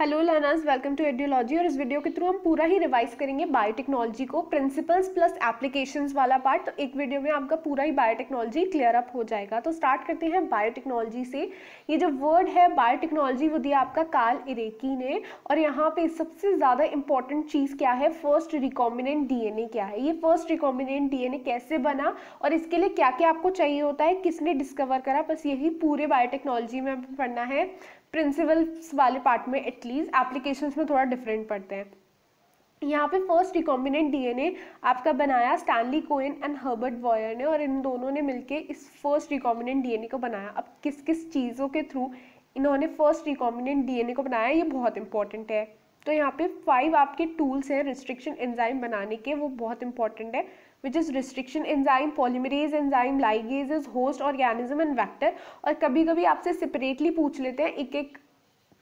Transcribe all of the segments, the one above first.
Hello learners welcome to adiology और इस video के थ्रू हम पूरा ही रिवाइज करेंगे बायोटेक्नोलॉजी को प्रिंसिपल्स प्लस एप्लीकेशंस वाला पार्ट तो एक वीडियो में आपका पूरा ही बायोटेक्नोलॉजी क्लियर अप हो जाएगा तो स्टार्ट करते हैं बायोटेक्नोलॉजी से ये जो वर्ड है बायोटेक्नोलॉजी वो दिया आपका काल इरेकी ने और यहाँ पे सबसे ज़्यादा इंपॉर्टेंट चीज़ क्या है फर्स्ट रिकॉम्बिनेंट डी क्या है ये फर्स्ट रिकॉम्बिनेंट डी कैसे बना और इसके लिए क्या क्या आपको चाहिए होता है किसने डिस्कवर करा बस यही पूरे बायोटेक्नोलॉजी में पढ़ना है प्रिंसिपल्स वाले पार्ट में एटलीस्ट एप्लीकेशन में थोड़ा डिफरेंट पड़ते हैं यहाँ पे फर्स्ट रिकॉम्बिनेंट डीएनए आपका बनाया Stanley Cohen and Herbert Boyer ने और इन दोनों ने मिलके इस फर्स्ट रिकॉम्बिनेंट डीएनए को बनाया अब किस किस चीज़ों के थ्रू इन्होंने फर्स्ट रिकॉम्बिनेंट डीएनए को बनाया ये बहुत इंपॉर्टेंट है तो यहाँ पे फाइव आपके टूल्स हैं रिस्ट्रिक्शन एंजाइम बनाने के वो बहुत इंपॉर्टेंट है which is restriction enzyme polymerase enzyme ligase host organism and vector और कभी कभी आपसे सेपरेटली पूछ लेते हैं एक एक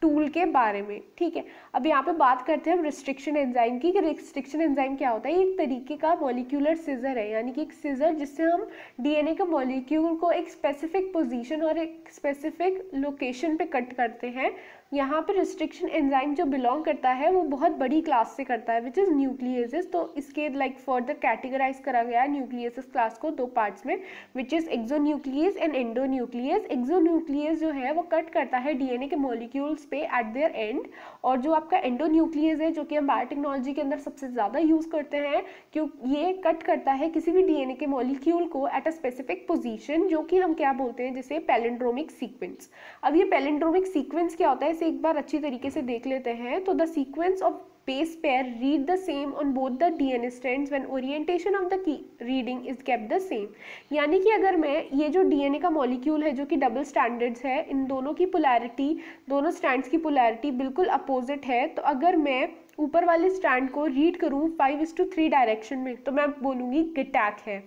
टूल के बारे में ठीक है अब यहाँ पे बात करते हैं हम रिस्ट्रिक्शन एंजाइम की कि रिस्ट्रिक्शन एंजाइम क्या होता है ये एक तरीके का मॉलिक्यूलर सीजर है यानी कि एक सीजर जिससे हम डीएनए के मॉलिक्यूल को एक स्पेसिफिक पोजीशन और एक स्पेसिफिक लोकेशन पे कट करते हैं यहाँ पर रिस्ट्रिक्शन एंजाइम जो बिलोंग करता है वो बहुत बड़ी क्लास से करता है विच इज़ न्यूक्लियसिस तो इसके लाइक फर्दर कैटेगराइज करा गया है न्यूक्लियसिस क्लास को दो पार्ट्स में which is exonuclease and endonuclease exonuclease जो है वो कट करता है डीएनए के मॉलिक्यूल्स पे एट देयर एंड और जो आपका एंडोन्यूक्लियस है जो कि हम बायोटेक्नोलॉजी के अंदर सबसे ज़्यादा यूज़ करते हैं क्यों ये कट करता है किसी भी डीएनए के मॉलिक्यूल को एट अ स्पेसिफिक पोजीशन जो कि हम क्या बोलते हैं जिसे पैलेंड्रोमिक सीक्वेंस अब ये पैलेंड्रोमिक सीक्वेंस क्या होता है इसे एक बार अच्छी तरीके से देख लेते हैं तो the sequence of base pair read the same on both the DNA strands when orientation of the key reading is kept the same. यानी कि अगर मैं ये जो DNA का molecule है जो कि double standards है इन दोनों की polarity दोनों strands की polarity बिल्कुल opposite है तो अगर मैं ऊपर वाले स्टैंड को रीड करूँ five is to three direction में तो मैं बोलूँगी गिटैक है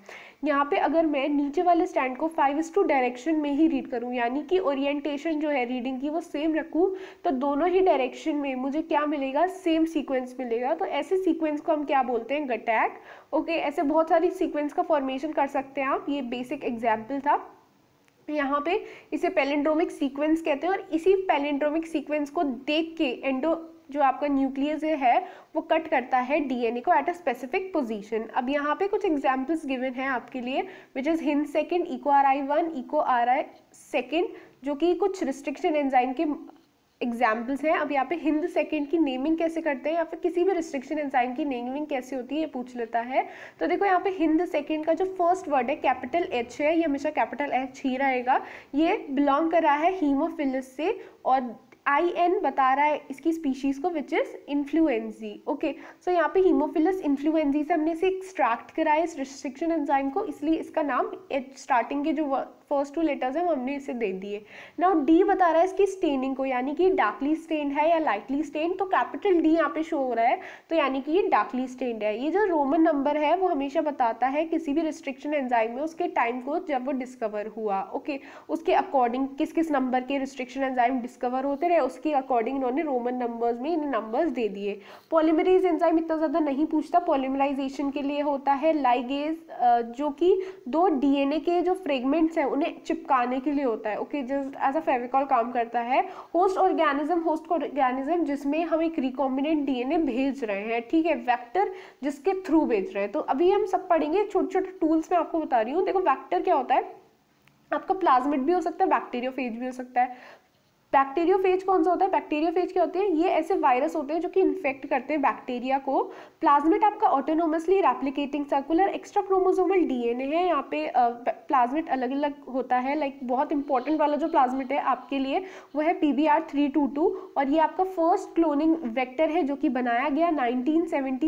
यहाँ पे अगर मैं नीचे वाले स्टैंड को फाइव इस टू डायरेक्शन में ही रीड करूँ यानी कि ओरिएंटेशन जो है रीडिंग की वो सेम रखूँ तो दोनों ही डायरेक्शन में मुझे क्या मिलेगा सेम सीक्वेंस मिलेगा तो ऐसे सीक्वेंस को हम क्या बोलते हैं गटैक ओके ऐसे बहुत सारी सीक्वेंस का फॉर्मेशन कर सकते हैं आप ये बेसिक एग्जाम्पल था यहाँ पे इसे पेलेंड्रोमिक सीक्वेंस कहते हैं और इसी पेलेंड्रोमिक सीक्वेंस को देख के एंडो जो आपका न्यूक्लियस है वो कट करता है डीएनए को एट अ स्पेसिफिक पोजीशन अब यहाँ पे कुछ एग्जांपल्स गिवन हैं आपके लिए which is Hind second Eco R I one Eco R I second जो कि कुछ रिस्ट्रिक्शन एंजाइम के एग्जाम्पल्स हैं अब यहाँ पे हिंद सेकेंड की नेमिंग कैसे करते हैं या फिर किसी भी रिस्ट्रिक्शन एंजाइम की नेमिंग कैसे होती है ये पूछ लेता है तो देखो यहाँ पे हिंद सेकेंड का जो फर्स्ट वर्ड है कैपिटल एच है ये हमेशा कैपिटल एच ही रहेगा ये बिलोंग कर रहा है हीमोफिलस से और आई एन बता रहा है इसकी स्पीशीज़ को which is influenzae okay so यहाँ पे हीमोफिलस इन्फ्लुएंजी से हमने इसे एक्सट्रैक्ट कराया इस रिस्ट्रिक्शन एंजाइम को इसलिए इसका नाम स्टार्टिंग के जो फर्स्ट टू लेटर्स हैं वो हमने इसे दे दिए नाउ डी बता रहा है इसकी स्टेनिंग को यानी कि डार्कली स्टेन है या लाइटली स्टेन तो कैपिटल डी यहाँ पे शो हो रहा है तो यानी कि ये डार्कली स्टेन है ये जो रोमन नंबर है वो हमेशा बताता है किसी भी रिस्ट्रिक्शन एंजाइम में उसके टाइम को जब वो डिस्कवर हुआ ओके okay, उसके अकॉर्डिंग किस किस नंबर के रिस्ट्रिक्शन एंजाइम डिस्कवर होते है उसके अकॉर्डिंग इन्होंने रोमन नंबर्स में इन नंबर्स दे दिए पॉलीमरीज एंजाइम इतना ज़्यादा नहीं पूछता पॉलीमराइजेशन के लिए होता है लाइगेज जो कि दो डीएनए के जो फ्रेगमेंट्स हैं उन्हें चिपकाने के लिए होता है okay just as a Fevicol काम करता है होस्ट ऑर्गेनिज्म होस्ट ऑर्गेनिज्म जिसमें हम एक रिकॉम्बिनेट डीएनए भेज रहे हैं ठीक है वैक्टर जिसके थ्रू भेज रहे हैं तो अभी हम सब पढ़ेंगे छोटे छोटे टूल्स मैं आपको बता रही हूँ देखो वैक्टर क्या होता है आपका प्लाज्मिड भी हो सकता है बैक्टीरियोफेज भी हो सकता है बैक्टीरियोफेज कौन सा होता है बैक्टीरियोफेज क्या होते हैं ये ऐसे वायरस होते हैं जो कि इन्फेक्ट करते हैं बैक्टीरिया को प्लाज्मेट आपका autonomously replicating circular extrachromosomal DNA है यहाँ पे प्लाज्मेट अलग अलग होता है लाइक बहुत इंपॉर्टेंट वाला जो प्लाज्मेट है आपके लिए वो है P B R three two two और ये आपका फर्स्ट क्लोनिंग वेक्टर है जो कि बनाया गया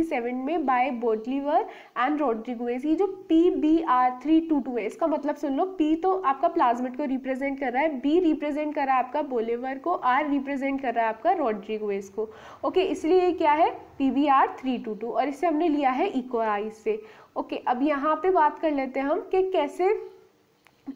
सेवन में बाय बोडलीवर एंड रोड्रिगुएस ये जो P B R three two two है इसका मतलब सुन लो पी तो आपका प्लाज्मेट को रिप्रेजेंट कर रहा है बी रिप्रेजेंट कर रहा है आपका बोले लेबर को आर रिप्रेजेंट कर रहा है आपका रॉड्रिगवेज को ओके okay, इसलिए ये क्या है P V R three two two और इसे हमने लिया है इको इकोआई से ओके okay, अब यहाँ पे बात कर लेते हैं हम कि कैसे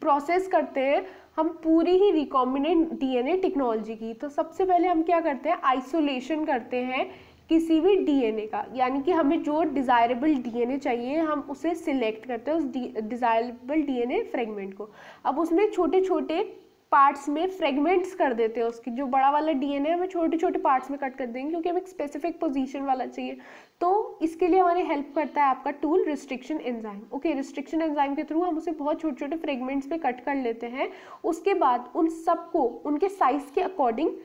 प्रोसेस करते हैं हम पूरी ही रिकॉम्बिनेंट डीएनए टेक्नोलॉजी की तो सबसे पहले हम क्या करते हैं आइसोलेशन करते हैं किसी भी डीएनए का यानी कि हमें जो डिज़ायरेबल डीएनए चाहिए हम उसे सिलेक्ट करते हैं उस डिज़ायरेबल डीएनए फ्रेगमेंट को अब उसमें छोटे छोटे पार्ट्स में फ्रेगमेंट्स कर देते हैं उसकी जो बड़ा वाला डीएनए हमें छोटे छोटे पार्ट्स में कट कर देंगे क्योंकि हमें एक स्पेसिफिक पोजीशन वाला चाहिए तो इसके लिए हमारे हेल्प करता है आपका tool restriction enzyme okay restriction enzyme के थ्रू हम उसे बहुत छोटे छोटे फ्रेगमेंट्स में कट कर लेते हैं उसके बाद उन सबको उनके साइज़ के अकॉर्डिंग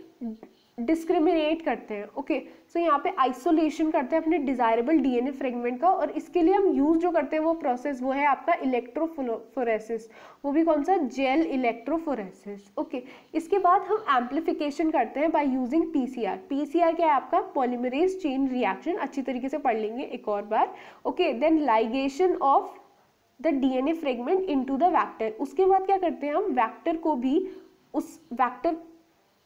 डिस्क्रिमिनेट करते हैं ओके सो यहाँ पे आइसोलेशन करते हैं अपने डिजायरेबल डीएनए फ्रेगमेंट का और इसके लिए हम यूज जो करते हैं वो प्रोसेस वो है आपका इलेक्ट्रोफोरेसिस वो भी कौन सा जेल इलेक्ट्रोफोरेसिस ओके इसके बाद हम एम्पलीफिकेशन करते हैं बाय यूजिंग पीसीआर पीसीआर क्या है आपका पॉलीमरेज चेन रिएक्शन अच्छी तरीके से पढ़ लेंगे एक और बार okay then ligation of the DNA fragment to the vector उसके बाद क्या करते हैं हम वैक्टर को भी उस वैक्टर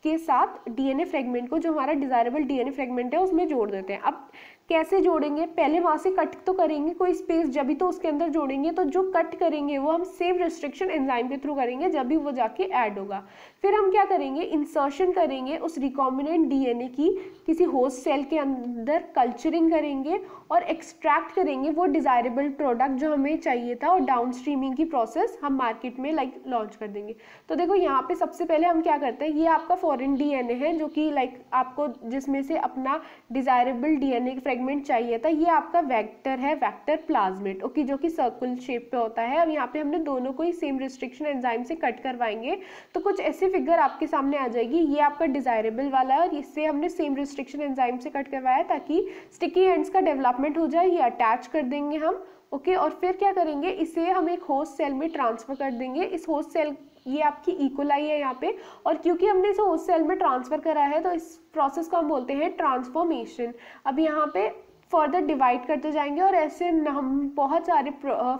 के साथ डीएनए फ्रेगमेंट को जो हमारा डिजायरेबल डीएनए फ्रेगमेंट है उसमें जोड़ देते हैं अब कैसे जोड़ेंगे पहले वहाँ से कट तो करेंगे कोई स्पेस जब भी तो उसके अंदर जोड़ेंगे तो जो कट करेंगे वो हम सेम रिस्ट्रिक्शन एंजाइम के थ्रू करेंगे जब भी वो जाके ऐड होगा फिर हम क्या करेंगे इंसर्शन करेंगे उस रिकॉम्बिनेंट डीएनए की किसी होस्ट सेल के अंदर कल्चरिंग करेंगे और एक्सट्रैक्ट करेंगे वो डिज़ायरेबल प्रोडक्ट जो हमें चाहिए था और डाउन स्ट्रीमिंग की प्रोसेस हम मार्केट में लाइक लॉन्च कर देंगे तो देखो यहाँ पर सबसे पहले हम क्या करते हैं ये आपका फॉरन डी है जो कि लाइक आपको जिसमें से अपना डिज़ायरेबल डी एन सेगमेंट चाहिए था ये आपका वेक्टर है वेक्टर प्लाज्मिट ओके जो कि सर्कुल शेप पे होता है अब यहाँ पे हमने दोनों को ही सेम रिस्ट्रिक्शन एंजाइम से कट करवाएंगे तो कुछ ऐसी फिगर आपके सामने आ जाएगी ये आपका डिजायरेबल वाला है और इससे हमने सेम रिस्ट्रिक्शन एंजाइम से कट करवाया ताकि स्टिकी एंड्स का डेवलपमेंट हो जाए ये अटैच कर देंगे हम ओके okay, और फिर क्या करेंगे इसे हम एक होस्ट सेल में ट्रांसफ़र कर देंगे इस होस्ट सेल ये आपकी इकोलाई है यहाँ पे और क्योंकि हमने इसे उस सेल में ट्रांसफ़र करा है तो इस प्रोसेस को हम बोलते हैं ट्रांसफॉर्मेशन अब यहाँ पे फर्दर डिवाइड करते जाएंगे और ऐसे हम बहुत सारे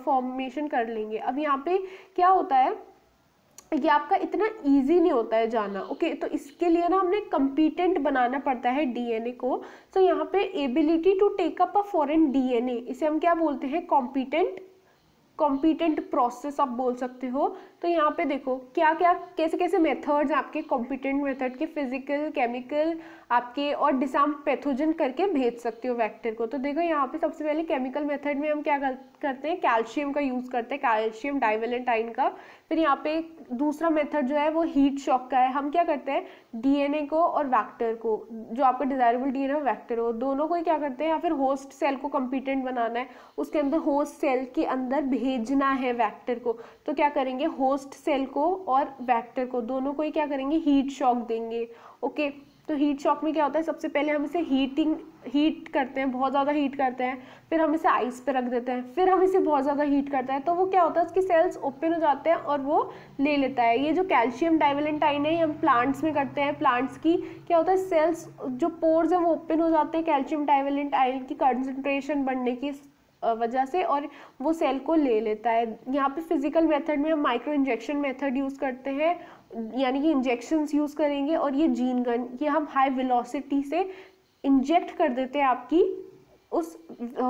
फॉर्मेशन कर लेंगे अब यहाँ पे क्या होता है ये आपका इतना इजी नहीं होता है जाना ओके तो इसके लिए ना हमने कम्पिटेंट बनाना पड़ता है डीएनए को तो so, यहाँ पे ability to take up a foreign DNA इसे हम क्या बोलते हैं कॉम्पिटेंट कॉम्पिटेंट प्रोसेस आप बोल सकते हो तो यहाँ पे देखो क्या क्या कैसे कैसे मेथड्स आपके कॉम्पिटेंट मेथड के फिजिकल केमिकल आपके और डिसाम पैथोजन करके भेज सकते हो वेक्टर को तो देखो यहाँ पे सबसे पहले केमिकल मेथड में हम क्या करते हैं कैल्शियम का यूज़ करते हैं कैल्शियम डाइवेलेंटाइन का फिर यहाँ पे दूसरा मेथड जो है वो हीट शॉक का है हम क्या करते हैं डीएनए को और वैक्टर को जो आपका डिजायरेबल डीएनए और वैक्टर हो दोनों को ही क्या करते हैं या फिर होस्ट सेल को कम्पिटेंट बनाना है उसके अंदर होस्ट सेल के अंदर भेजना है वैक्टर को तो क्या करेंगे होस्ट सेल को और वैक्टर को दोनों को ही क्या करेंगे हीट शॉक देंगे ओके तो हीट शॉक में क्या होता है सबसे पहले हम इसे हीटिंग हीट करते हैं बहुत ज़्यादा हीट करते हैं फिर हम इसे आइस पे रख देते हैं फिर हम इसे बहुत ज़्यादा हीट करते हैं तो वो क्या होता है उसकी सेल्स ओपन हो जाते हैं और वो ले लेता है ये जो कैल्शियम डाइवेलेंटाइन है ये हम प्लांट्स में करते हैं प्लांट्स की क्या होता है सेल्स जो पोर्स हैं वो ओपन हो जाते हैं कैल्शियम डाइवेलेंटाइन की कंसनट्रेशन बढ़ने की वजह से और वो सेल को ले लेता है यहाँ पे फिजिकल मेथड में हम माइक्रो इंजेक्शन मेथड यूज़ करते हैं यानी कि इंजेक्शंस यूज़ करेंगे और ये जीन गन ये हम हाई वेलोसिटी से इंजेक्ट कर देते हैं आपकी उस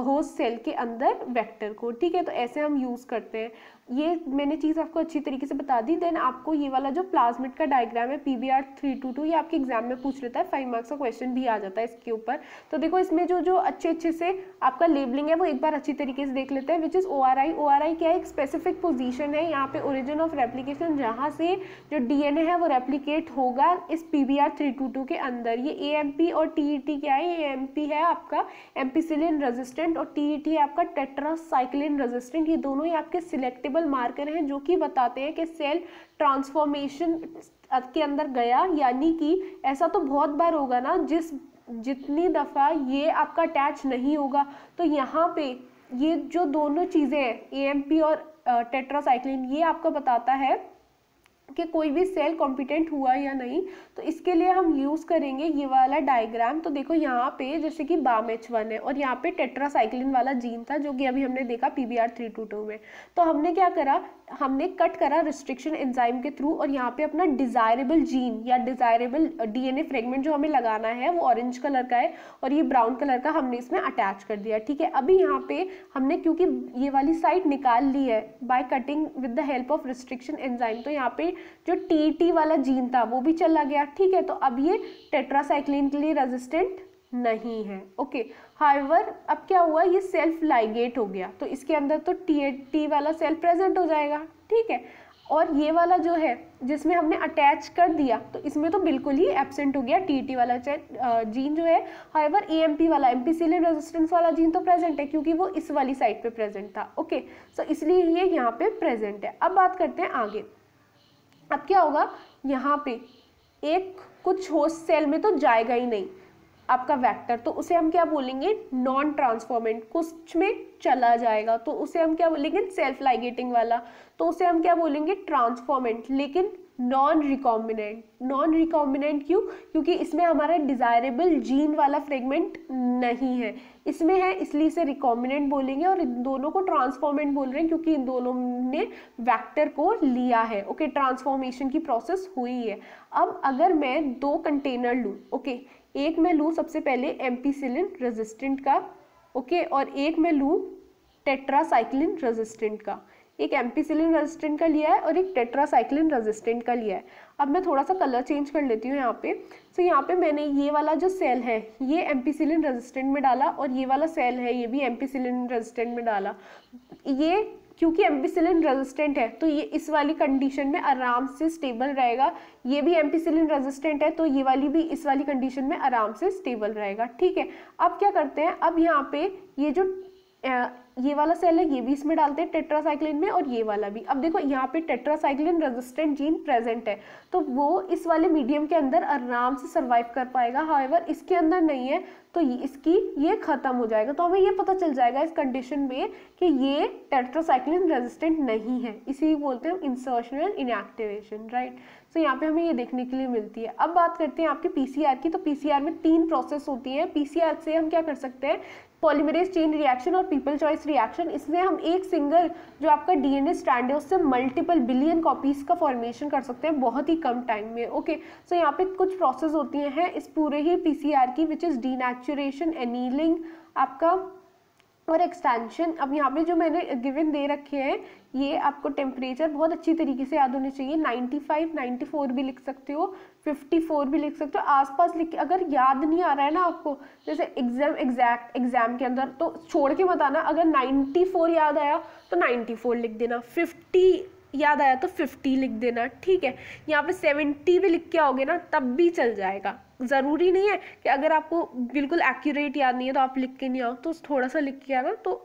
होस्ट सेल के अंदर वेक्टर को ठीक है तो ऐसे हम यूज़ करते हैं ये मैंने चीज़ आपको अच्छी तरीके से बता दी देन आपको ये वाला जो प्लाज्मिट का डायग्राम है P V R three two two ये आपके एग्जाम में पूछ लेता है फाइव मार्क्स का क्वेश्चन भी आ जाता है इसके ऊपर तो देखो इसमें जो जो अच्छे अच्छे से आपका लेबलिंग है वो एक बार अच्छी तरीके से देख लेते हैं which is O R I O R I क्या है एक स्पेसिफिक पोजिशन है यहाँ पे ओरिजिन ऑफ रेप्लीकेशन जहाँ से जो डी एन ए है वो रेप्लीकेट होगा इस P B R three two two के अंदर ये ए एम पी और टी ई टी क्या है ए एम पी है आपका एम्पिसिलिन रजिस्टेंट और टी ई टी है आपका टेट्रासाइक्लिन रजिस्टेंट ये दोनों ही आपके सिलेक्टेबल वेरिएबल मार्कर हैं जो कि बताते हैं कि सेल ट्रांसफॉर्मेशन के अंदर गया यानी कि ऐसा तो बहुत बार होगा ना जिस जितनी दफ़ा ये आपका अटैच नहीं होगा तो यहाँ पे ये जो दोनों चीज़ें हैं ए और टेट्रासाइक्लिन ये आपको बताता है कि कोई भी सेल कॉम्पिटेंट हुआ या नहीं तो इसके लिए हम यूज़ करेंगे ये वाला डायग्राम तो देखो यहाँ पे जैसे कि बाम एच वन है और यहाँ पे टेट्रासाइक्लिन वाला जीन था जो कि अभी हमने देखा P B R three two two में तो हमने क्या करा हमने कट करा रिस्ट्रिक्शन एंजाइम के थ्रू और यहाँ पे अपना डिज़ायरेबल जीन या desirable D N A fragment जो हमें लगाना है वो ऑरेंज कलर का है और ये ब्राउन कलर का हमने इसमें अटैच कर दिया ठीक है अभी यहाँ पे हमने क्योंकि ये वाली साइड निकाल ली है by cutting with the help of restriction enzyme तो यहाँ पे जो टी वाला जीन था वो भी चला गया ठीक है तो अब ये टेट्रासाइक्लिन के लिए रेजिस्टेंट नहीं है ओके हाइवर अब क्या हुआ ये सेल्फ लाइगेट हो गया तो इसके अंदर तो टी टी वाला सेल प्रेजेंट हो जाएगा ठीक है और ये वाला जो है जिसमें हमने अटैच कर दिया तो इसमें तो बिल्कुल ही एबसेंट हो गया टी टी वाला जीन जो है हाइवर ए एम पी वाला एम्पीसिलिन रेजिस्टेंस वाला जीन तो प्रेजेंट है क्योंकि वो इस वाली साइड पे प्रेजेंट था ओके सो इसलिए ये यहाँ पे प्रेजेंट है अब बात करते हैं आगे अब क्या होगा यहाँ पे एक कुछ होस्ट सेल में तो जाएगा ही नहीं आपका वेक्टर तो उसे हम क्या बोलेंगे नॉन ट्रांसफॉर्मेंट कुछ में चला जाएगा तो उसे हम क्या बोलेंगे सेल्फ लाइगेटिंग वाला तो उसे हम क्या बोलेंगे ट्रांसफॉर्मेंट लेकिन नॉन रिकॉम्बिनेंट नॉन रिकॉम्बिनेंट क्यों क्योंकि इसमें हमारा डिज़ायरेबल जीन वाला फ्रेगमेंट नहीं है इसमें है इसलिए इसे रिकॉम्बिनेंट बोलेंगे और इन दोनों को ट्रांसफॉर्मेंट बोल रहे हैं क्योंकि इन दोनों ने वैक्टर को लिया है ओके okay, ट्रांसफॉर्मेशन की प्रोसेस हुई है अब अगर मैं दो कंटेनर लूँ ओके okay, एक मैं लूँ सबसे पहले एम्पीसिलिन रेजिस्टेंट का ओके okay, और एक मैं लूँ टेट्रासाइक्लिन रेजिस्टेंट का एक एम्पीसिलिन रेजिस्टेंट का लिया है और एक टेट्रासाइक्लिन रेजिस्टेंट का लिया है अब मैं थोड़ा सा कलर चेंज कर लेती हूँ यहाँ पे सो यहाँ पे मैंने ये वाला जो सेल है ये एम्पीसिलिन रेजिस्टेंट में डाला और ये वाला सेल है ये भी एम्पीसिलिन रेजिस्टेंट में डाला ये क्योंकि एम्पीसिलिन रेजिस्टेंट है तो ये इस वाली कंडीशन में आराम से स्टेबल रहेगा ये भी एम्पीसिलिन रेजिस्टेंट है तो ये वाली भी इस वाली कंडीशन में आराम से स्टेबल रहेगा ठीक है अब क्या करते हैं अब यहाँ पे ये जो ये वाला सेल है ये भी इसमें डालते हैं टेट्रासाइक्लिन में और ये वाला भी अब देखो यहाँ पे टेट्रासाइक्लिन रेजिस्टेंट जीन प्रेजेंट है तो वो इस वाले मीडियम के अंदर आराम से सर्वाइव कर पाएगा हाउएवर इसके अंदर नहीं है तो इसकी ये ख़त्म हो जाएगा तो हमें ये पता चल जाएगा इस कंडीशन में कि ये टेट्रासाइक्लिन रेजिस्टेंट नहीं है इसी बोलते हैं इंसर्शनल इनएक्टिवेशन राइट सो यहाँ पे हमें ये देखने के लिए मिलती है अब बात करते हैं आपके पीसीआर की तो पीसीआर में तीन प्रोसेस होती है पीसीआर से हम क्या कर सकते हैं पॉलीमरेज चेन रिएक्शन और पीपल चॉइस रिएक्शन इसमें हम एक सिंगल जो आपका डीएनए स्ट्रैंड है उससे मल्टीपल बिलियन कॉपीज़ का फॉर्मेशन कर सकते हैं बहुत ही कम टाइम में ओके सो यहाँ पे कुछ प्रोसेस होती हैं इस पूरे ही पीसीआर की विच इज़ डीनेचुरेशन एनीलिंग आपका और एक्सटेंशन अब यहाँ पे जो मैंने गिवन दे रखे हैं ये आपको टेम्परेचर बहुत अच्छी तरीके से याद होने चाहिए 95, 94 भी लिख सकते हो 54 भी लिख सकते हो आसपास लिख अगर याद नहीं आ रहा है ना आपको जैसे एग्जाम एग्जैक्ट एग्जाम के अंदर तो छोड़ के बताना अगर 94 याद आया तो 94 लिख देना 50 याद आया तो 50 लिख देना ठीक है यहाँ पे 70 भी लिख के आओगे ना तब भी चल जाएगा ज़रूरी नहीं है कि अगर आपको बिल्कुल एक्यूरेट याद नहीं है तो आप लिख के नहीं आओ तो थोड़ा सा लिख के आना तो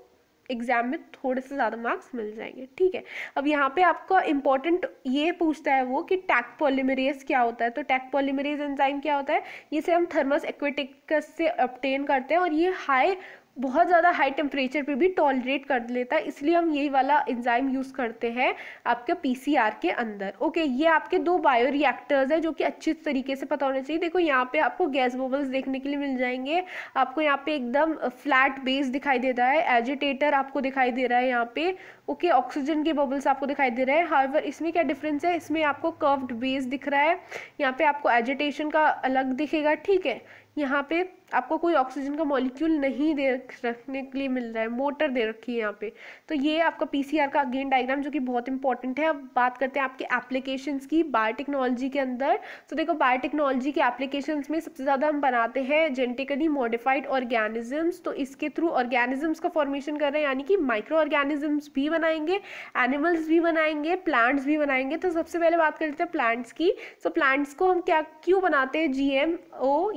एग्ज़ाम में थोड़े से ज़्यादा मार्क्स मिल जाएंगे ठीक है अब यहाँ पे आपका इंपॉर्टेंट ये पूछता है वो कि टैक पॉलीमरेज क्या होता है तो टैक पॉलीमरेज एंजाइम क्या होता है इसे हम थर्मस एक्वेटिकस से अपटेन करते हैं और ये हाई बहुत ज़्यादा हाई टेम्परेचर पे भी टॉलरेट कर लेता है इसलिए हम यही वाला एंजाइम यूज़ करते हैं आपके पीसीआर के अंदर ओके ये आपके दो बायो रिएक्टर्स हैं जो कि अच्छे तरीके से पता होना चाहिए देखो यहाँ पे आपको गैस बबल्स देखने के लिए मिल जाएंगे आपको यहाँ पे एकदम फ्लैट बेस दिखाई दे रहा है एजिटेटर आपको दिखाई दे रहा है यहाँ पे ओके okay, ऑक्सीजन के बबल्स आपको दिखाई दे रहे हैं हाइवर इसमें क्या डिफरेंस है इसमें आपको कर्व्ड बेस दिख रहा है यहाँ पे आपको एजिटेशन का अलग दिखेगा ठीक है यहाँ पे आपको कोई ऑक्सीजन का मॉलिक्यूल नहीं दे रखने के लिए मिल रहा है मोटर दे रखी है यहाँ पे तो ये आपका पीसीआर का अगेन डायग्राम जो कि बहुत इंपॉर्टेंट है अब बात करते हैं आपके एप्लीकेशन की बायोटेक्नोलॉजी के अंदर तो देखो बायोटेक्नोलॉजी के एप्लीकेशन में सबसे ज़्यादा हम बनाते हैं जेनेटिकली मॉडिफाइड ऑर्गेनिजम्स तो इसके थ्रू ऑर्गेनिजम्स का फॉर्मेशन कर रहे हैं यानी कि माइक्रो ऑर्गेनिजम्स भी बनाएंगे एनिमल्स भी बनाएंगे प्लांट्स भी बनाएंगे तो सबसे पहले बात करते हैं प्लांट्स की तो प्लांट्स को हम क्या क्यों बनाते हैं जी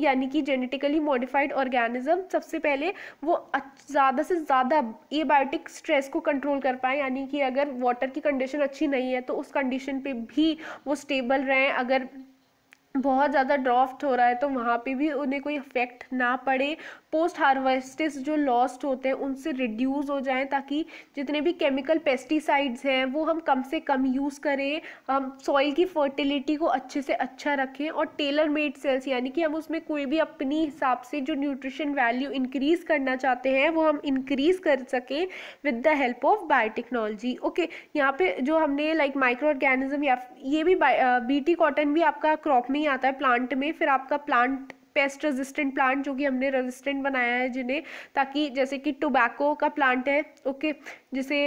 यानी कि जेनेटिकली मॉडिफाइड मॉडिफाइड ऑर्गेनिज्म सबसे पहले वो ज़्यादा से ज़्यादा एबायोटिक स्ट्रेस को कंट्रोल कर पाएँ यानी कि अगर वाटर की कंडीशन अच्छी नहीं है तो उस कंडीशन पे भी वो स्टेबल रहें अगर बहुत ज़्यादा ड्रॉफ्ट हो रहा है तो वहाँ पे भी उन्हें कोई इफेक्ट ना पड़े पोस्ट हार्वेस्टिस जो लॉस्ट होते हैं उनसे रिड्यूस हो जाएं ताकि जितने भी केमिकल पेस्टिसाइड्स हैं वो हम कम से कम यूज़ करें हम सॉइल की फर्टिलिटी को अच्छे से अच्छा रखें और टेलर मेड सेल्स यानी कि हम उसमें कोई भी अपनी हिसाब से जो न्यूट्रिशन वैल्यू इंक्रीज़ करना चाहते हैं वो हम इंक्रीज़ कर सकें with the help of biotechnology okay यहाँ पे जो हमने लाइक माइक्रो ऑर्गेनिज्म या ये भी बीटी कॉटन भी आपका क्रॉप में ही आता है प्लांट में फिर आपका प्लांट पेस्ट रेजिस्टेंट प्लांट जो कि हमने रेजिस्टेंट बनाया है जिन्हें ताकि जैसे कि टोबैको का प्लांट है ओके जिसे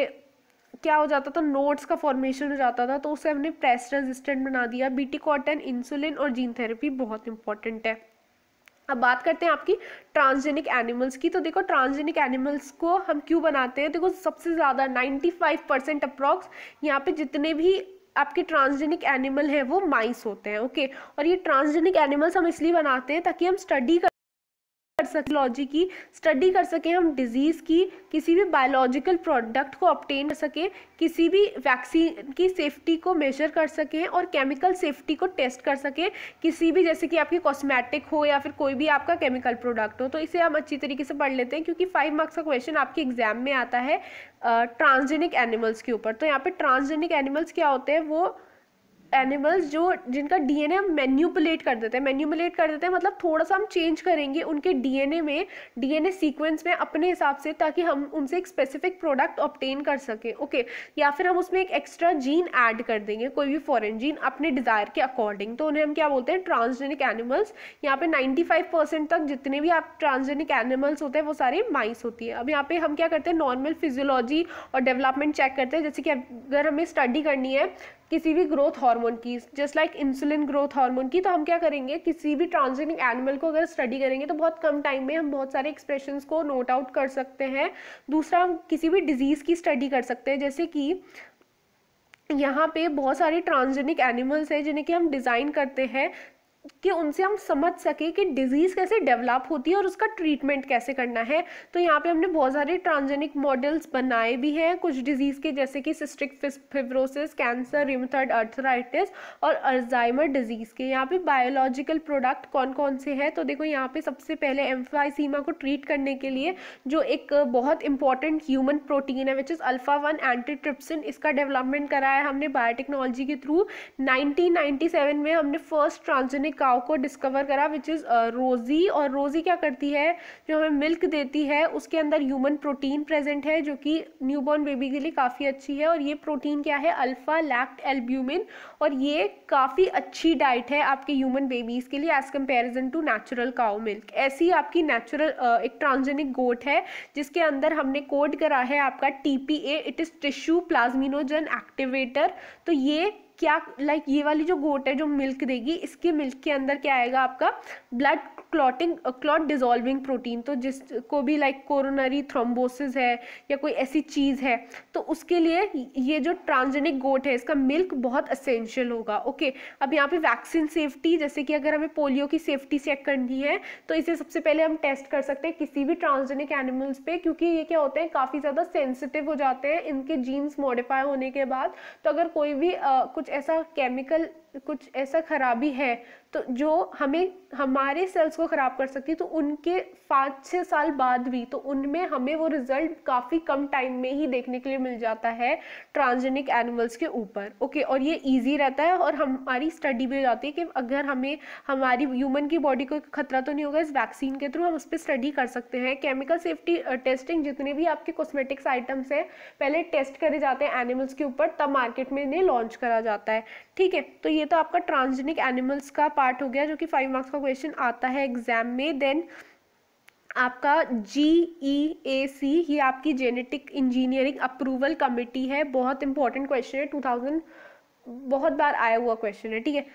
क्या हो जाता था नोट्स का फॉर्मेशन हो जाता था तो उसे हमने पेस्ट रेजिस्टेंट बना दिया बीटी कॉटन इंसुलिन और जीन थेरेपी बहुत इंपॉर्टेंट है अब बात करते हैं आपकी ट्रांसजेनिक एनिमल्स की तो देखो ट्रांसजेनिक एनिमल्स को हम क्यों बनाते हैं देखो सबसे ज़्यादा 95 परसेंट अप्रॉक्स यहाँ पे जितने भी आपके ट्रांसजेनिक एनिमल हैं वो माइस होते हैं ओके और ये ट्रांसजेनिक एनिमल्स हम इसलिए बनाते हैं ताकि हम स्टडी कर सके लॉजी की स्टडी कर सकें हम डिजीज़ की किसी भी बायोलॉजिकल प्रोडक्ट को ऑप्टेन कर सकें किसी भी वैक्सीन की सेफ्टी को मेजर कर सकें और केमिकल सेफ्टी को टेस्ट कर सकें किसी भी जैसे कि आपकी कॉस्मेटिक हो या फिर कोई भी आपका केमिकल प्रोडक्ट हो तो इसे हम अच्छी तरीके से पढ़ लेते हैं क्योंकि फाइव मार्क्स का क्वेश्चन आपके एग्जाम में आता है ट्रांसजेनिक एनिमल्स के ऊपर तो यहाँ पे ट्रांसजेनिक एनिमल्स क्या होते हैं वो एनिमल्स जो जिनका डीएनए हम मैन्यूपुलेट कर देते हैं मैन्यूपुलेट कर देते हैं मतलब थोड़ा सा हम चेंज करेंगे उनके डीएनए में डीएनए सीक्वेंस में अपने हिसाब से ताकि हम उनसे एक स्पेसिफिक प्रोडक्ट ऑप्टेन कर सकें ओके या फिर हम उसमें एक एक्स्ट्रा जीन ऐड कर देंगे कोई भी फॉरेन जीन अपने डिज़ायर के अकॉर्डिंग तो उन्हें हम क्या बोलते हैं ट्रांसजेनिक एनिमल्स यहाँ पे नाइन्टी परसेंट तक जितने भी आप ट्रांसजेनिक एनिमल्स होते हैं वो सारे माइस होती है अब यहाँ पे हम क्या करते हैं नॉर्मल फिजियोलॉजी और डेवलपमेंट चेक करते हैं जैसे कि अगर हमें स्टडी करनी है किसी भी ग्रोथ हार्मोन की just like insulin growth hormone की तो हम क्या करेंगे किसी भी ट्रांसजेनिक एनिमल को अगर स्टडी करेंगे तो बहुत कम टाइम में हम बहुत सारे एक्सप्रेशन को नोट आउट कर सकते हैं दूसरा हम किसी भी डिजीज़ की स्टडी कर सकते हैं जैसे कि यहाँ पे बहुत सारे ट्रांसजेनिक एनिमल्स हैं जिन्हें कि हम डिज़ाइन करते हैं कि उनसे हम समझ सके कि डिजीज़ कैसे डेवलप होती है और उसका ट्रीटमेंट कैसे करना है तो यहाँ पे हमने बहुत सारे ट्रांसजेनिक मॉडल्स बनाए भी हैं कुछ डिजीज़ के जैसे कि cystic fibrosis cancer rheumatoid arthritis और अर्जाइमर डिजीज़ के यहाँ पे बायोलॉजिकल प्रोडक्ट कौन कौन से हैं तो देखो यहाँ पे सबसे पहले एम्फाइसीमा को ट्रीट करने के लिए जो एक बहुत इंपॉर्टेंट ह्यूमन प्रोटीन है which is alpha one antitrypsin इसका डेवलपमेंट कराया हमने बायोटेक्नोलॉजी के थ्रू नाइनटीन में हमने फर्स्ट ट्रांसजेनिक अपने काव को डिस्कवर करा विच इज़ रोज़ी और रोज़ी क्या करती है जो हमें मिल्क देती है उसके अंदर ह्यूमन प्रोटीन प्रेजेंट है जो कि न्यूबॉर्न बेबी के लिए काफ़ी अच्छी है और ये प्रोटीन क्या है अल्फ़ा लैक्ट एल्ब्यूमिन और ये काफ़ी अच्छी डाइट है आपके ह्यूमन बेबीज़ के लिए as comparison to natural cow milk ऐसी आपकी नेचुरल uh, एक ट्रांसजेनिक गोट है जिसके अंदर हमने कोड करा है आपका T P A it is tissue plasminogen activator तो ये क्या लाइक ये वाली जो गोट है जो मिल्क देगी इसके मिल्क के अंदर क्या आएगा आपका blood clotting clot dissolving protein तो जिस को भी लाइक कोरोनरी थ्रोम्बोसिस है या कोई ऐसी चीज़ है तो उसके लिए ये जो ट्रांसजेनिक गोट है इसका मिल्क बहुत असेंशियल होगा ओके अब यहाँ पे वैक्सीन सेफ्टी जैसे कि अगर हमें पोलियो की सेफ्टी चेक करनी है तो इसे सबसे पहले हम टेस्ट कर सकते हैं किसी भी ट्रांसजेनिक एनिमल्स पे क्योंकि ये क्या होते हैं काफ़ी ज़्यादा सेंसिटिव हो जाते हैं इनके जीन्स मॉडिफाई होने के बाद तो अगर कोई भी आ, कुछ ऐसा केमिकल कुछ ऐसा खराबी है तो जो हमें हमारे सेल्स को ख़राब कर सकती है तो उनके पाँच छः साल बाद भी तो उनमें हमें वो रिजल्ट काफ़ी कम टाइम में ही देखने के लिए मिल जाता है ट्रांसजेनिक एनिमल्स के ऊपर ओके और ये ईजी रहता है और हमारी स्टडी भी हो जाती है कि अगर हमें हमारी ह्यूमन की बॉडी को खतरा तो नहीं होगा इस वैक्सीन के थ्रू हम उस पर स्टडी कर सकते हैं केमिकल सेफ्टी टेस्टिंग जितने भी आपके कॉस्मेटिक्स आइटम्स हैं पहले टेस्ट करे जाते हैं एनिमल्स के ऊपर तब मार्केट में इन्हें लॉन्च करा जाता है ठीक है तो ये तो आपका ट्रांसजेनिक एनिमल्स का पार्ट हो गया जो कि फाइव मार्क्स का क्वेश्चन आता है एग्जाम में देन आपका जी ई ए सी ये आपकी जेनेटिक इंजीनियरिंग अप्रूवल कमेटी है बहुत इंपॉर्टेंट क्वेश्चन है टू थाउजेंड बहुत बार आया हुआ क्वेश्चन है ठीक है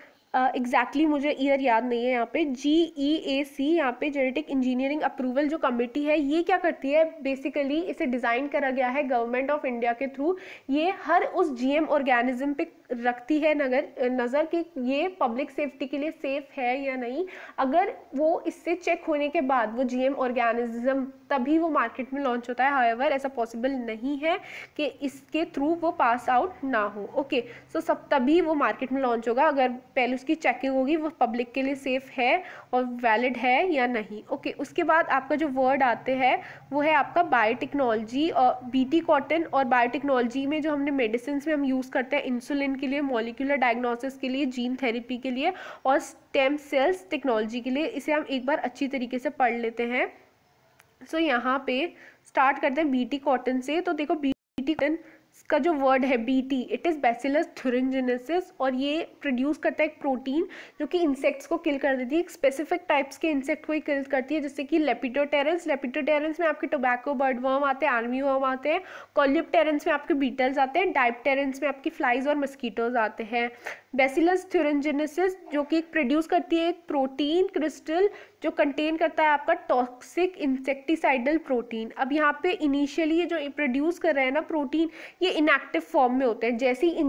एग्जैक्टली मुझे ईयर याद नहीं है यहाँ पे जी ई ए सी यहाँ पे जेनेटिक इंजीनियरिंग अप्रूवल जो कमेटी है ये क्या करती है बेसिकली इसे डिज़ाइन करा गया है गवर्नमेंट ऑफ इंडिया के थ्रू ये हर उस जीएम ऑर्गेनिज्म पे रखती है नगर नज़र कि ये पब्लिक सेफ्टी के लिए सेफ़ है या नहीं अगर वो इससे चेक होने के बाद वो जी एम ऑर्गेनिज्म तभी वो मार्केट में लॉन्च होता है हाईवर ऐसा पॉसिबल नहीं है कि इसके थ्रू वो पास आउट ना हो ओके सो सब तभी वो मार्केट में लॉन्च होगा अगर पहले उसकी चेकिंग होगी वो पब्लिक के लिए सेफ़ है और वैलिड है या नहीं ओके okay, उसके बाद आपका जो वर्ड आते हैं वो है आपका बायोटेक्नोलॉजी और टी कॉटन और बायोटेक्नोलॉजी में जो हमने मेडिसिन में हम यूज़ करते हैं इंसुलिन ट्रीटमेंट के लिए मॉलिकुलर डायग्नोसिस के लिए जीन थेरेपी के लिए और स्टेम सेल्स टेक्नोलॉजी के लिए इसे हम एक बार अच्छी तरीके से पढ़ लेते हैं सो so, यहाँ पे स्टार्ट करते हैं बीटी कॉटन से तो देखो बीटी कॉटन इसका जो वर्ड है B T it is Bacillus thuringiensis और ये प्रोड्यूस करता है एक प्रोटीन जो कि इंसेक्ट्स को किल कर देती है एक स्पेसिफिक टाइप्स के इंसेक्ट को ही किल करती है जैसे कि लेपिटोटेरेंस लेपिटोटेरेंस में आपके टोबैको बर्ड वर्म आते हैं आर्मी वर्म आते हैं कॉल्यूपटेरेंस में आपके बीटल्स आते हैं डाइपटेरेंस में आपकी फ्लाइज और मस्कीटोज आते हैं बेसिलस थुरनजेनेसिस जो कि प्रोड्यूस करती है एक प्रोटीन क्रिस्टल जो कंटेन करता है आपका टॉक्सिक इंसेक्टिसाइडल प्रोटीन अब यहाँ पे इनिशियली ये जो प्रोड्यूस कर रहे हैं ना प्रोटीन ये इनएक्टिव फॉर्म में होते हैं जैसे ही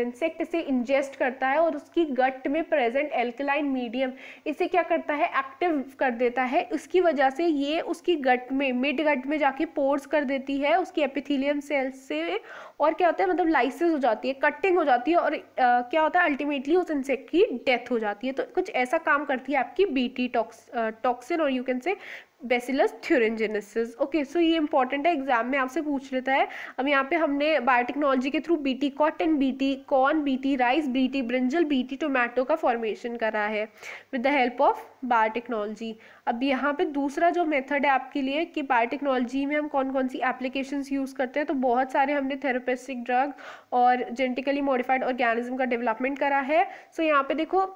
इंसेक्ट इसे इंजेस्ट करता है और उसकी गट में प्रेजेंट एल्कलाइन मीडियम इसे क्या करता है एक्टिव कर देता है इसकी वजह से ये उसकी गट में मिड गट में जाके पोर्स कर देती है उसकी एपिथीलियम सेल्स से और क्या होता है मतलब लाइसिस हो जाती है कटिंग हो जाती है और आ, क्या होता है अल्टीमेटली उस इंसेक्ट की डेथ हो जाती है तो कुछ ऐसा काम करती है आपकी बी टी टॉक्स टॉक्सिन और you can say Bacillus thuringiensis okay so ये इंपॉर्टेंट है एग्जाम में आपसे पूछ लेता है अब यहाँ पे हमने बायोटेक्नोलॉजी के through B T cotton B T corn B T rice B T brinjal B T tomato का फॉर्मेशन करा है with the help of biotechnology अब यहाँ पे दूसरा जो मेथड है आपके लिए कि बायोटेक्नोलॉजी में हम कौन कौन सी एप्लीकेशन यूज़ करते हैं तो बहुत सारे हमने थेरोपेस्टिक ड्रग और जेनेटिकली मॉडिफाइड ऑर्गेनिज्म का डेवलपमेंट करा है सो so यहाँ पे देखो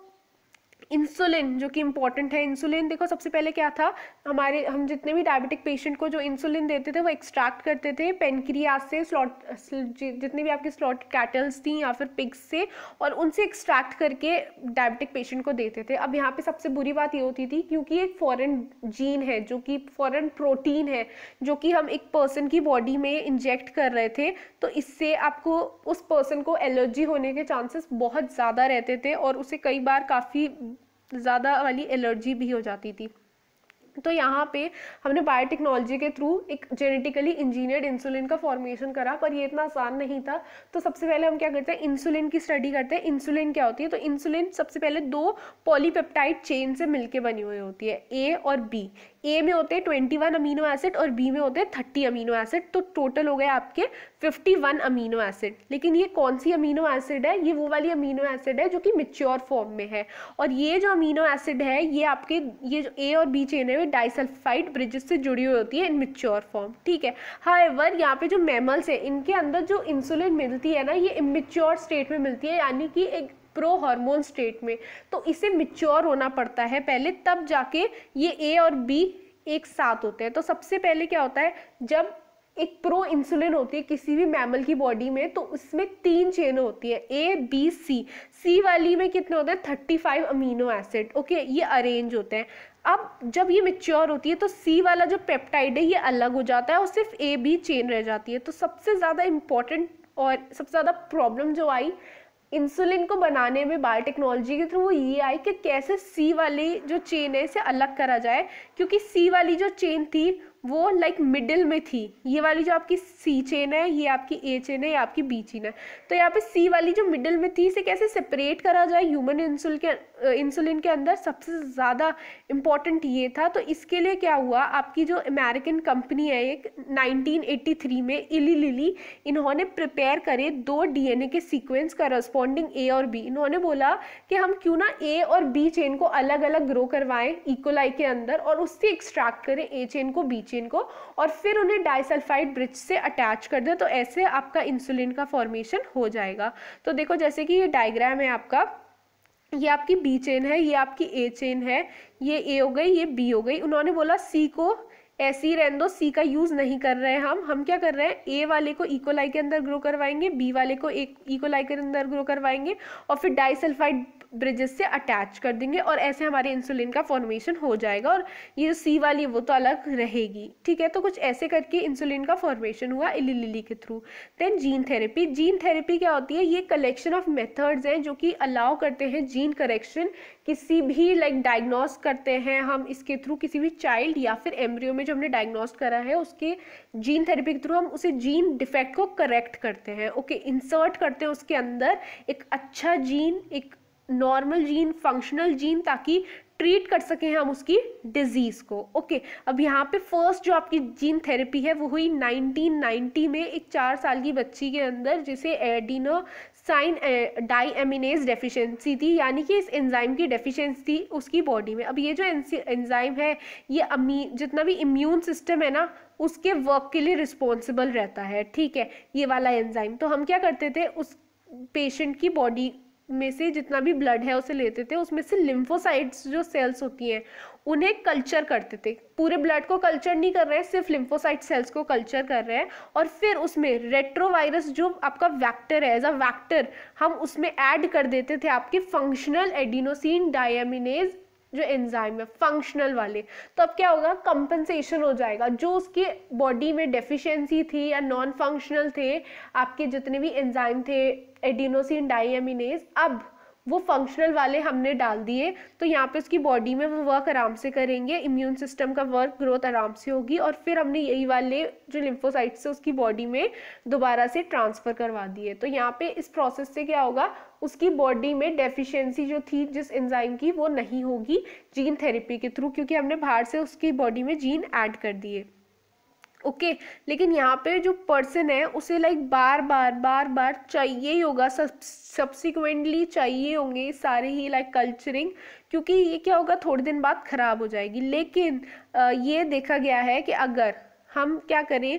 इंसुलिन जो कि इंपॉर्टेंट है इंसुलिन देखो सबसे पहले क्या था हमारे हम जितने भी डायबिटिक पेशेंट को जो इंसुलिन देते थे वो एक्सट्रैक्ट करते थे पेनक्रियाज से स्लॉट जितने भी आपके स्लॉट कैटल्स थी या फिर पिग्स से और उनसे एक्सट्रैक्ट करके डायबिटिक पेशेंट को देते थे अब यहाँ पे सबसे बुरी बात ये होती थी क्योंकि एक फॉरन जीन है जो कि फॉरन प्रोटीन है जो कि हम एक पर्सन की बॉडी में इंजेक्ट कर रहे थे तो इससे आपको उस पर्सन को एलर्जी होने के चांसेस बहुत ज़्यादा रहते थे और उसे कई बार काफ़ी ज़्यादा वाली एलर्जी भी हो जाती थी तो यहाँ पे हमने बायोटेक्नोलॉजी के थ्रू एक जेनेटिकली इंजीनियर्ड इंसुलिन का फॉर्मेशन करा पर ये इतना आसान नहीं था तो सबसे पहले हम क्या करते हैं इंसुलिन की स्टडी करते हैं इंसुलिन क्या होती है तो इंसुलिन सबसे पहले दो पॉलीपेप्टाइड चेन से मिलके बनी हुई होती है ए और बी ए में होते हैं ट्वेंटी वन अमीनो एसिड और बी में होते हैं थर्टी अमीनो एसिड तो टोटल हो गए आपके फिफ्टी वन अमीनो एसिड लेकिन ये कौन सी अमीनो एसिड है ये वो वाली अमीनो एसिड है जो कि मिच्योर फॉर्म में है और ये जो अमीनो एसिड है ये आपके ये जो ए और बी चेन है वे डाइसल्फाइड ब्रिजेस से जुड़ी हुई होती है इन मिच्योर फॉर्म ठीक है हाईवर यहाँ पे जो मेमल्स है इनके अंदर जो इंसुलिन मिलती है ना ये इमिच्योर स्टेट में मिलती है यानी कि एक प्रो हार्मोन स्टेट में तो इसे मिच्योर होना पड़ता है पहले तब जाके ये ए और बी एक साथ होते हैं तो सबसे पहले क्या होता है जब एक प्रो इंसुलिन होती है किसी भी मैमल की बॉडी में तो उसमें तीन चेन होती है ए बी सी सी वाली में कितने होते हैं thirty five amino acid okay ये अरेंज होते हैं अब जब ये मिच्योर होती है तो सी वाला जो पेप्टाइड है ये अलग हो जाता है और सिर्फ ए बी चेन रह जाती है तो सबसे ज़्यादा इम्पॉर्टेंट और सबसे ज़्यादा प्रॉब्लम जो आई इंसुलिन को बनाने में बायोटेक्नोलॉजी के थ्रू वो ये आई कि कैसे सी वाली जो चेन है इसे अलग करा जाए क्योंकि सी वाली जो चेन थी वो लाइक like मिडिल में थी ये वाली जो आपकी सी चेन है ये आपकी ए चेन है ये आपकी बी चेन है तो यहाँ पे सी वाली जो मिडिल में थी इसे कैसे सेपरेट करा जाए ह्यूमन इंसुल के इंसुलिन के अंदर सबसे ज़्यादा इम्पॉर्टेंट ये था तो इसके लिए क्या हुआ आपकी जो अमेरिकन कंपनी है एक 1983 में इली लिली इन्होंने प्रिपेयर करे दो डी के सीक्वेंस करस्पॉन्डिंग ए और बी इन्होंने बोला कि हम क्यों ना ए और बी चेन को अलग अलग ग्रो करवाएं इकोलाई के अंदर और उससे एक्सट्रैक्ट करें ए चेन को बी चेन ग्लाइकोप्रोटीन को और फिर उन्हें डाइसल्फाइड ब्रिज से अटैच कर दें तो ऐसे आपका इंसुलिन का फॉर्मेशन हो जाएगा तो देखो जैसे कि ये डायग्राम है आपका ये आपकी बी चेन है ये आपकी ए चेन है ये ए हो गई ये बी हो गई उन्होंने बोला सी को ऐसे ही रहने दो सी का यूज़ नहीं कर रहे हैं हम हम क्या कर रहे हैं ए वाले को इकोलाई के अंदर ग्रो करवाएंगे बी वाले को एक इकोलाई के अंदर ग्रो करवाएंगे और फिर डाइसल्फाइड ब्रिजेस से अटैच कर देंगे और ऐसे हमारे इंसुलिन का फॉर्मेशन हो जाएगा और ये जो सी वाली है वो तो अलग रहेगी ठीक है तो कुछ ऐसे करके इंसुलिन का फॉर्मेशन हुआ इलीलिली e के through then gene therapy gene therapy क्या होती है ये कलेक्शन ऑफ मेथड्स हैं जो कि अलाउ करते हैं जीन करेक्शन किसी भी लाइक डायग्नोस करते हैं हम इसके थ्रू किसी भी चाइल्ड या फिर एम्ब्रियो में जो हमने डायग्नोस करा है उसके जीन थेरेपी के थ्रू हम उसे जीन डिफेक्ट को करेक्ट करते हैं ओके okay, इंसर्ट करते हैं उसके अंदर एक अच्छा जीन एक नॉर्मल जीन फंक्शनल जीन ताकि ट्रीट कर सकें हम उसकी डिजीज़ को ओके अब यहाँ पे फर्स्ट जो आपकी जीन थेरेपी है वो हुई 1990 में एक चार साल की बच्ची के अंदर जिसे एडिनो साइन डाईएमिनेज डेफिशिएंसी थी यानी कि इस एंजाइम की डेफिशिएंसी थी उसकी बॉडी में अब ये जो एंजाइम है ये अमी जितना भी इम्यून सिस्टम है ना उसके वर्क के लिए रिस्पॉन्सिबल रहता है ठीक है ये वाला एंजाइम तो हम क्या करते थे उस पेशेंट की बॉडी में से जितना भी ब्लड है उसे लेते थे उसमें से लिम्फोसाइट्स जो सेल्स होती हैं उन्हें कल्चर करते थे पूरे ब्लड को कल्चर नहीं कर रहे हैं सिर्फ लिम्फोसाइट सेल्स को कल्चर कर रहे हैं और फिर उसमें रेट्रोवायरस जो आपका वैक्टर है एज अ वैक्टर हम उसमें ऐड कर देते थे आपके फंक्शनल एडिनोसिन डायमिनेज जो एंजाइम है फंक्शनल वाले तो अब क्या होगा कंपनसेशन हो जाएगा जो उसकी बॉडी में डेफिशिएंसी थी या नॉन फंक्शनल थे आपके जितने भी एंजाइम थे एडिनोसिन डाइमिनेस अब वो फंक्शनल वाले हमने डाल दिए तो यहाँ पे उसकी बॉडी में वो वर्क आराम से करेंगे इम्यून सिस्टम का वर्क ग्रोथ आराम से होगी और फिर हमने यही वाले जो लिम्फोसाइट्स है उसकी बॉडी में दोबारा से ट्रांसफ़र करवा दिए तो यहाँ पे इस प्रोसेस से क्या होगा उसकी बॉडी में डेफिशिएंसी जो थी जिस एंजाइम की वो नहीं होगी जीन थेरेपी के थ्रू क्योंकि हमने बाहर से उसकी बॉडी में जीन ऐड कर दिए ओके okay, लेकिन यहाँ पे जो पर्सन है उसे लाइक बार बार बार बार चाहिए ही होगा सब सब्सिक्वेंटली चाहिए होंगे सारे ही लाइक कल्चरिंग क्योंकि ये क्या होगा थोड़े दिन बाद ख़राब हो जाएगी लेकिन आ, ये देखा गया है कि अगर हम क्या करें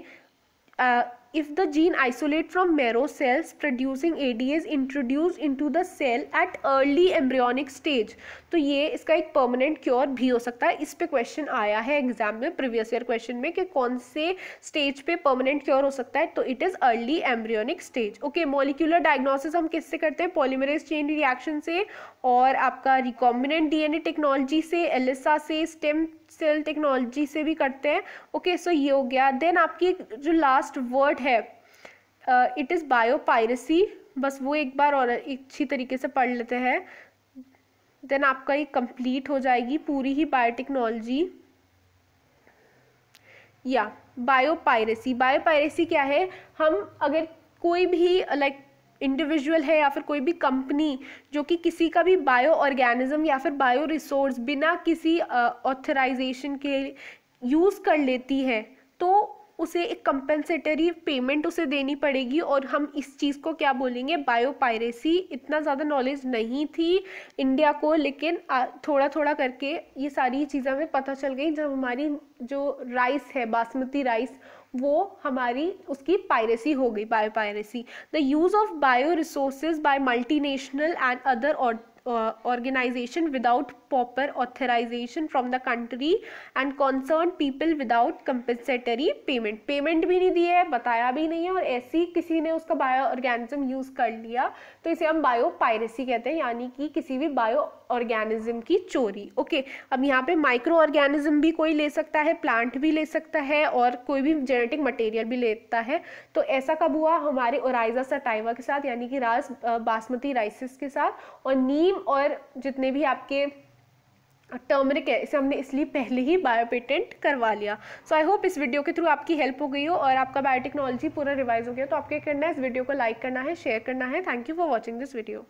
if if the gene isolate from marrow cells producing as introduce into the cell at early embryonic stage तो ये इसका एक परमानेंट क्योर भी हो सकता है इस पे क्वेश्चन आया है एग्जाम में प्रीवियस ईयर क्वेश्चन में कि कौन से स्टेज पे परमानेंट क्योर हो सकता है तो it is early embryonic stage okay molecular diagnosis हम किस से करते हैं पॉलीमरेज चेन रिएक्शन से और आपका रिकॉम्बिनेंट ए टेक्नोलॉजी से एलिसा से स्टेम सेल टेक्नोलॉजी से भी करते हैं ओके सो ये हो गया देन आपकी जो लास्ट वर्ड है इट इज़ बायो पायरेसी बस वो एक बार और अच्छी तरीके से पढ़ लेते हैं देन आपका ये कंप्लीट हो जाएगी पूरी ही बायोटेक्नोलॉजी या बायो पायरेसी बायो पायरेसी क्या है हम अगर कोई भी लाइक इंडिविजुअल है या फिर कोई भी कंपनी जो कि किसी का भी बायो ऑर्गेनिज्म या फिर बायो रिसोर्स बिना किसी ऑथराइजेशन के यूज़ कर लेती है तो उसे एक कंपेंसेटरी पेमेंट उसे देनी पड़ेगी और हम इस चीज़ को क्या बोलेंगे बायो पायरेसी इतना ज़्यादा नॉलेज नहीं थी इंडिया को लेकिन थोड़ा थोड़ा करके ये सारी चीज़ें हमें पता चल गई जब हमारी जो राइस है बासमती राइस वो हमारी उसकी पायरेसी हो गई biopiracy the use of bioresources by multi and other organisation without proper authorisation from the country and concern people without compensatory payment payment भी नहीं दी है बताया भी नहीं है और ऐसे ही किसी ने उसका बायो ऑर्गेनिज्म यूज कर लिया तो इसे हम बायो पायरेसी कहते हैं यानी कि किसी भी बायो ऑर्गेनिज्म की चोरी ओके अब यहाँ पे माइक्रो ऑर्गेनिज्म भी कोई ले सकता है प्लांट भी ले सकता है और कोई भी जेनेटिक मटेरियल भी लेता है तो ऐसा कब हुआ हमारे ओराइजा सटाइवा के साथ यानी कि रास बासमती राइसिस के साथ और नीम और जितने भी आपके टर्मरिक है इसे हमने इसलिए पहले ही बायोपेटेंट करवा लिया सो आई होप इस वीडियो के थ्रू आपकी हेल्प हो गई हो और आपका बायोटेक्नोलॉजी पूरा रिवाइज हो गया तो आपके करना है इस वीडियो को लाइक करना है शेयर करना है thank you for watching this video